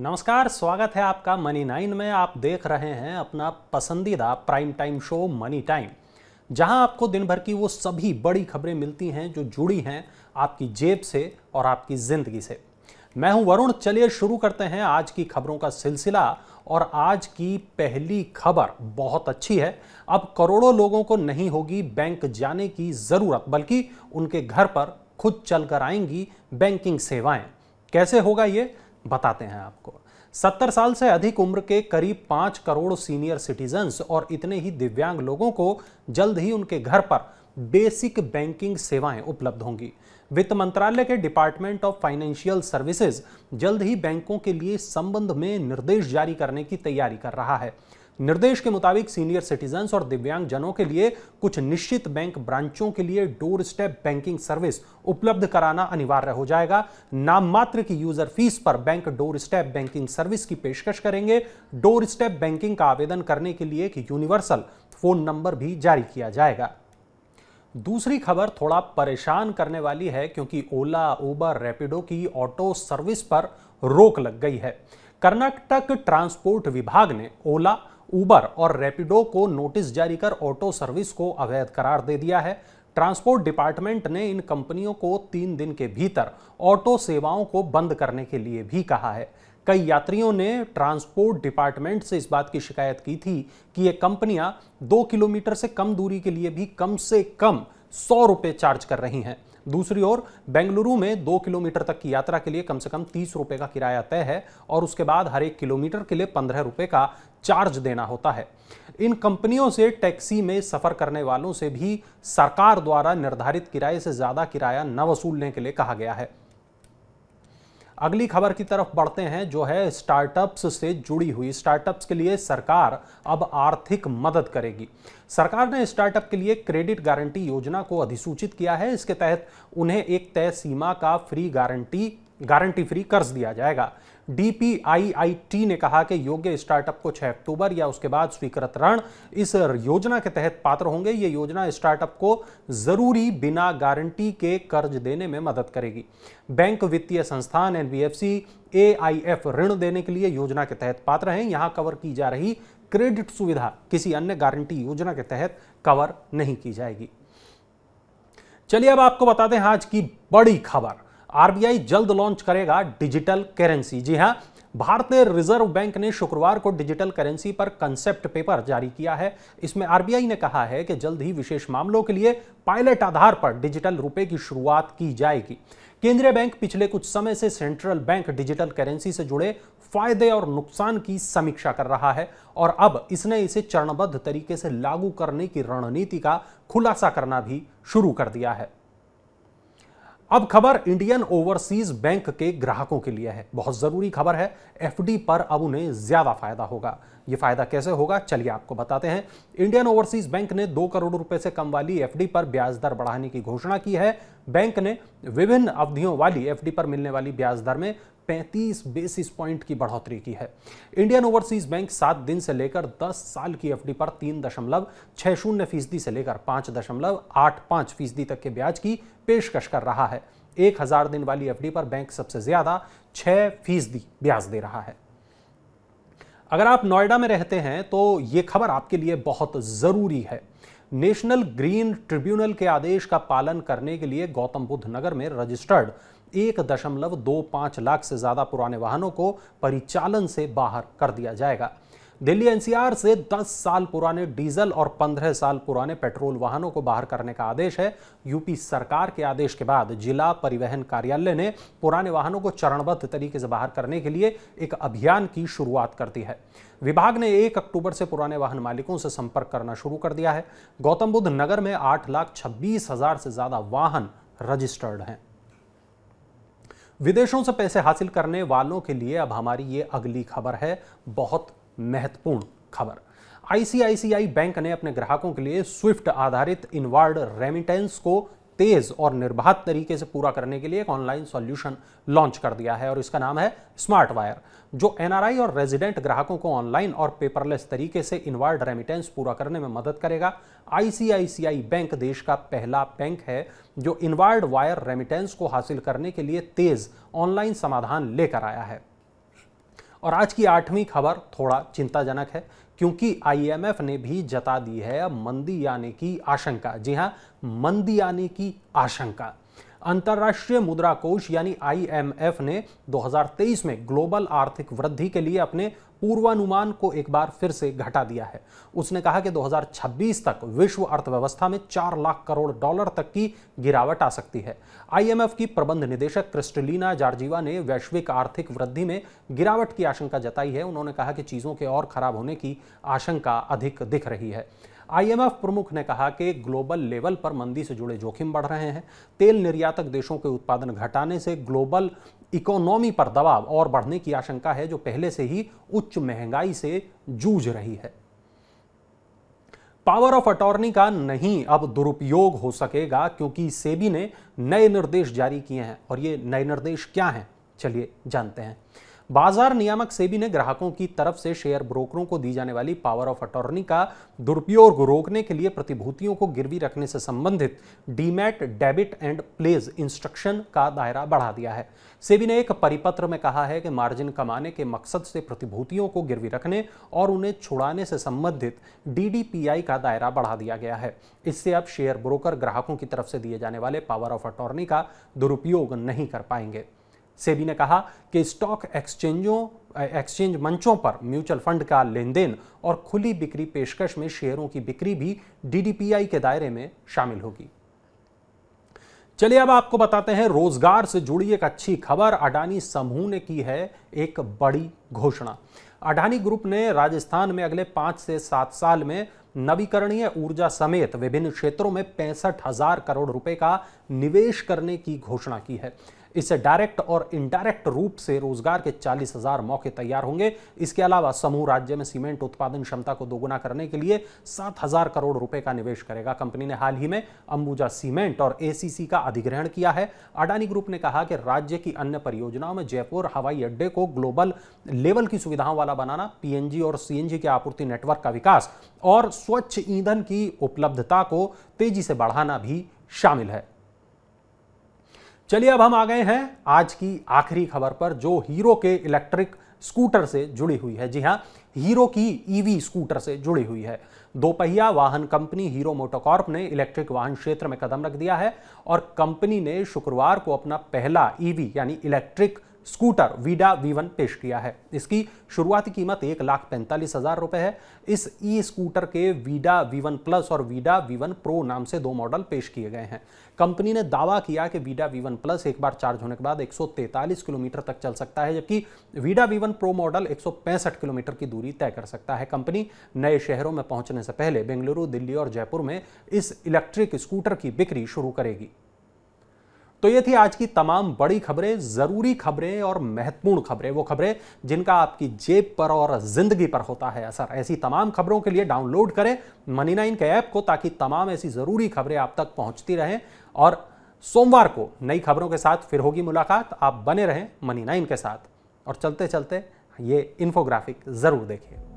नमस्कार स्वागत है आपका मनी नाइन में आप देख रहे हैं अपना पसंदीदा prime time show money time जहां आपको दिन भर की वो सभी बड़ी खबरें मिलती हैं जो जुड़ी हैं आपकी जेब से और आपकी ज़िंदगी से मैं हूं वरुण चलिए शुरू करते हैं आज की खबरों का सिलसिला और आज की पहली खबर बहुत अच्छी है अब करोड़ों लोगों को नहीं होगी बैंक जाने की ज़रूरत बल्कि उनके घर पर खुद चल कर आएंगी बैंकिंग सेवाएं कैसे होगा ये बताते हैं आपको सत्तर साल से अधिक उम्र के करीब पांच करोड़ सीनियर सिटीजन्स और इतने ही दिव्यांग लोगों को जल्द ही उनके घर पर बेसिक बैंकिंग सेवाएं उपलब्ध होंगी वित्त मंत्रालय के डिपार्टमेंट ऑफ फाइनेंशियल सर्विसेज जल्द ही बैंकों के लिए संबंध में निर्देश जारी करने की तैयारी कर रहा है निर्देश के मुताबिक सीनियर सिटीजन और दिव्यांगजनों के लिए कुछ निश्चित बैंक ब्रांचों के लिए डोर स्टेप बैंकिंग सर्विस उपलब्ध कराना अनिवार्य हो जाएगा नाम मात्र की यूजर फीस पर bank door step banking service की पेशकश करेंगे डोर स्टेप बैंकिंग का आवेदन करने के लिए एक यूनिवर्सल फोन नंबर भी जारी किया जाएगा दूसरी खबर थोड़ा परेशान करने वाली है क्योंकि ओला ऊबर रैपिडो की ऑटो सर्विस पर रोक लग गई है कर्नाटक ट्रांसपोर्ट विभाग ने ओला उबर और रैपिडो को नोटिस जारी कर ऑटो सर्विस को अवैध करार दे दिया है ट्रांसपोर्ट डिपार्टमेंट ने इन कंपनियों को तीन दिन के भीतर ऑटो सेवाओं को बंद करने के लिए भी कहा है कई यात्रियों ने ट्रांसपोर्ट डिपार्टमेंट से इस बात की शिकायत की थी कि ये कंपनियां दो किलोमीटर से कम दूरी के लिए भी कम से कम सौ रुपये चार्ज कर रही हैं दूसरी ओर बेंगलुरु में दो किलोमीटर तक की यात्रा के लिए कम से कम तीस रुपये का किराया तय है और उसके बाद हर एक किलोमीटर के लिए पंद्रह रुपये का चार्ज देना होता है इन कंपनियों से टैक्सी में सफ़र करने वालों से भी सरकार द्वारा निर्धारित किराए से ज़्यादा किराया न वसूलने के लिए कहा गया है अगली खबर की तरफ बढ़ते हैं जो है स्टार्टअप्स से जुड़ी हुई स्टार्टअप्स के लिए सरकार अब आर्थिक मदद करेगी सरकार ने स्टार्टअप के लिए क्रेडिट गारंटी योजना को अधिसूचित किया है इसके तहत उन्हें एक तय सीमा का फ्री गारंटी गारंटी फ्री कर्ज दिया जाएगा डीपीआईआईटी ने कहा कि योग्य स्टार्टअप को 6 अक्टूबर या उसके बाद स्वीकृत ऋण इस योजना के तहत पात्र होंगे ये योजना स्टार्टअप को जरूरी बिना गारंटी के कर्ज देने में मदद करेगी बैंक वित्तीय संस्थान एनबीएफसी एआईएफ ऋण देने के लिए योजना के तहत पात्र हैं यहां कवर की जा रही क्रेडिट सुविधा किसी अन्य गारंटी योजना के तहत कवर नहीं की जाएगी चलिए अब आपको बताते हैं आज की बड़ी खबर आरबीआई जल्द लॉन्च करेगा डिजिटल करेंसी जी हां भारतीय रिजर्व बैंक ने शुक्रवार को डिजिटल करेंसी पर कंसेप्ट पेपर जारी किया है इसमें आरबीआई ने कहा है कि जल्द ही विशेष मामलों के लिए पायलट आधार पर डिजिटल रुपए की शुरुआत की जाएगी केंद्रीय बैंक पिछले कुछ समय से सेंट्रल बैंक डिजिटल करेंसी से जुड़े फायदे और नुकसान की समीक्षा कर रहा है और अब इसने इसे चरणबद्ध तरीके से लागू करने की रणनीति का खुलासा करना भी शुरू कर दिया है अब खबर इंडियन ओवरसीज बैंक के ग्राहकों के लिए है बहुत ज़रूरी खबर है एफडी पर अब उन्हें ज़्यादा फायदा होगा ये फायदा कैसे होगा चलिए आपको बताते हैं इंडियन ओवरसीज बैंक ने दो करोड़ रुपए से कम वाली एफडी पर ब्याज दर बढ़ाने की घोषणा की है बैंक ने विभिन्न अवधियों वाली एफडी पर मिलने वाली ब्याज दर में 35 बेसिस पॉइंट की बढ़ोतरी की है इंडियन ओवरसीज बैंक सात दिन से लेकर 10 साल की एफडी पर तीन दशमलव छह शून्य फीसदी से लेकर पांच दशमलव आठ पांच फीसदी तक के ब्याज की पेशकश कर रहा है एक हजार दिन वाली एफडी पर बैंक सबसे ज्यादा छह फीसदी ब्याज दे रहा है अगर आप नोएडा में रहते हैं तो यह खबर आपके लिए बहुत जरूरी है नेशनल ग्रीन ट्रिब्यूनल के आदेश का पालन करने के लिए गौतम बुद्ध नगर में रजिस्टर्ड एक दशमलव दो पांच लाख से ज़्यादा पुराने वाहनों को परिचालन से बाहर कर दिया जाएगा दिल्ली एनसीआर से 10 साल पुराने डीजल और 15 साल पुराने पेट्रोल वाहनों को बाहर करने का आदेश है यूपी सरकार के आदेश के बाद जिला परिवहन कार्यालय ने पुराने वाहनों को चरणबद्ध तरीके से बाहर करने के लिए एक अभियान की शुरुआत कर दी है विभाग ने एक अक्टूबर से पुराने वाहन मालिकों से संपर्क करना शुरू कर दिया है गौतम बुद्ध नगर में आठ लाख छब्बीस हजार से ज्यादा वाहन रजिस्टर्ड हैं विदेशों से पैसे हासिल करने वालों के लिए अब हमारी ये अगली खबर है बहुत महत्वपूर्ण खबर आईसीआईसीआई बैंक ने अपने ग्राहकों के लिए स्विफ्ट आधारित इनवर्ड रेमिटेंस को तेज और निर्बाध तरीके से पूरा करने के लिए एक ऑनलाइन सॉल्यूशन लॉन्च कर दिया है और इसका नाम है स्मार्ट वायर जो एनआरआई और रेजिडेंट ग्राहकों को ऑनलाइन और पेपरलेस तरीके से इनवर्ड रेमिटेंस पूरा करने में मदद करेगा आईसीआईसीआई बैंक देश का पहला बैंक है जो इनवर्ड वायर रेमिटेंस को हासिल करने के लिए तेज ऑनलाइन समाधान लेकर आया है और आज की आठवीं खबर थोड़ा चिंताजनक है क्योंकि आईएमएफ ने भी जता दी है मंदी आने की आशंका जी हां मंदी आने की आशंका अंतर्राष्ट्रीय मुद्रा कोष यानी आईएमएफ ने 2023 में ग्लोबल आर्थिक वृद्धि के लिए अपने पूर्वानुमान को एक बार फिर से घटा दिया है उसने कहा कि 2026 तक विश्व अर्थव्यवस्था में 4 लाख करोड़ डॉलर तक की गिरावट आ सकती है आईएमएफ की प्रबंध निदेशक क्रिस्टलिना जार्जीवा ने वैश्विक आर्थिक वृद्धि में गिरावट की आशंका जताई है उन्होंने कहा कि चीज़ों के और खराब होने की आशंका अधिक दिख रही है आईएमएफ प्रमुख ने कहा कि ग्लोबल लेवल पर मंदी से जुड़े जोखिम बढ़ रहे हैं तेल निर्यातक देशों के उत्पादन घटाने से ग्लोबल इकोनॉमी पर दबाव और बढ़ने की आशंका है जो पहले से ही उच्च महंगाई से जूझ रही है पावर ऑफ अटॉर्नी का नहीं अब दुरुपयोग हो सकेगा क्योंकि सेबी ने नए निर्देश जारी किए हैं और ये नए निर्देश क्या हैं चलिए जानते हैं बाजार नियामक सेबी ने ग्राहकों की तरफ से शेयर ब्रोकरों को दी जाने वाली पावर ऑफ अटॉर्नी का दुरुपयोग रोकने के लिए प्रतिभूतियों को गिरवी रखने से संबंधित demat debit and pledge instruction का दायरा बढ़ा दिया है सेबी ने एक परिपत्र में कहा है कि मार्जिन कमाने के मकसद से प्रतिभूतियों को गिरवी रखने और उन्हें छुड़ाने से संबंधित डीडीपीआई का दायरा बढ़ा दिया गया है इससे अब शेयर ब्रोकर ग्राहकों की तरफ से दिए जाने वाले पावर ऑफ अटॉर्नी का दुरुपयोग नहीं कर पाएंगे सेबी ने कहा कि स्टॉक एक्सचेंजों एक्सचेंज मंचों पर म्यूचुअल फंड का लेन देन और खुली बिक्री पेशकश में शेयरों की बिक्री भी डीडीपीआई के दायरे में शामिल होगी चलिए अब आपको बताते हैं रोजगार से जुड़ी एक अच्छी खबर अडानी समूह ने की है एक बड़ी घोषणा अडानी ग्रुप ने राजस्थान में अगले पांच से सात साल में नवीकरणीय ऊर्जा समेत विभिन्न क्षेत्रों में पैंसठ हजार करोड़ रुपए का निवेश करने की घोषणा की है इससे डायरेक्ट और इनडायरेक्ट रूप से रोजगार के चालीस हजार मौके तैयार होंगे इसके अलावा समूह राज्य में सीमेंट उत्पादन क्षमता को दोगुना करने के लिए सात हजार करोड़ रुपए का निवेश करेगा कंपनी ने हाल ही में अंबुजा सीमेंट और एसीसी का अधिग्रहण किया है अडानी ग्रुप ने कहा कि राज्य की अन्य परियोजनाओं में जयपुर हवाई अड्डे को ग्लोबल लेवल की सुविधाओं वाला बनाना पीएनजी और सीएनजी के आपूर्ति नेटवर्क का विकास और स्वच्छ ईंधन की उपलब्धता को तेजी से बढ़ाना भी शामिल है चलिए अब हम आ गए हैं आज की आखिरी खबर पर जो हीरो के इलेक्ट्रिक स्कूटर से जुड़ी हुई है जी हाँ हीरो की ईवी स्कूटर से जुड़ी हुई है दोपहिया वाहन कंपनी हीरो मोटोकॉर्प ने इलेक्ट्रिक वाहन क्षेत्र में कदम रख दिया है और कंपनी ने शुक्रवार को अपना पहला ईवी यानी इलेक्ट्रिक स्कूटर वीडा वी पेश किया है इसकी शुरुआती कीमत एक लाख पैंतालीस हजार रुपए है इस ई स्कूटर के वीडा वी प्लस और वीडा वी प्रो नाम से दो मॉडल पेश किए गए हैं कंपनी ने दावा किया कि वीडा वी प्लस एक बार चार्ज होने के बाद एक किलोमीटर तक चल सकता है जबकि वीडा वी प्रो मॉडल एक किलोमीटर की दूरी तय कर सकता है कंपनी नए शहरों में पहुंचने से पहले बेंगलुरु दिल्ली और जयपुर में इस इलेक्ट्रिक स्कूटर की बिक्री शुरू करेगी तो ये थी आज की तमाम बड़ी खबरें ज़रूरी खबरें और महत्वपूर्ण खबरें वो खबरें जिनका आपकी जेब पर और ज़िंदगी पर होता है असर ऐसी तमाम खबरों के लिए डाउनलोड करें मनी नाइन के ऐप को ताकि तमाम ऐसी ज़रूरी खबरें आप तक पहुंचती रहें और सोमवार को नई खबरों के साथ फिर होगी मुलाकात आप बने रहें मनी नाइन के साथ और चलते चलते ये इन्फोग्राफिक ज़रूर देखिए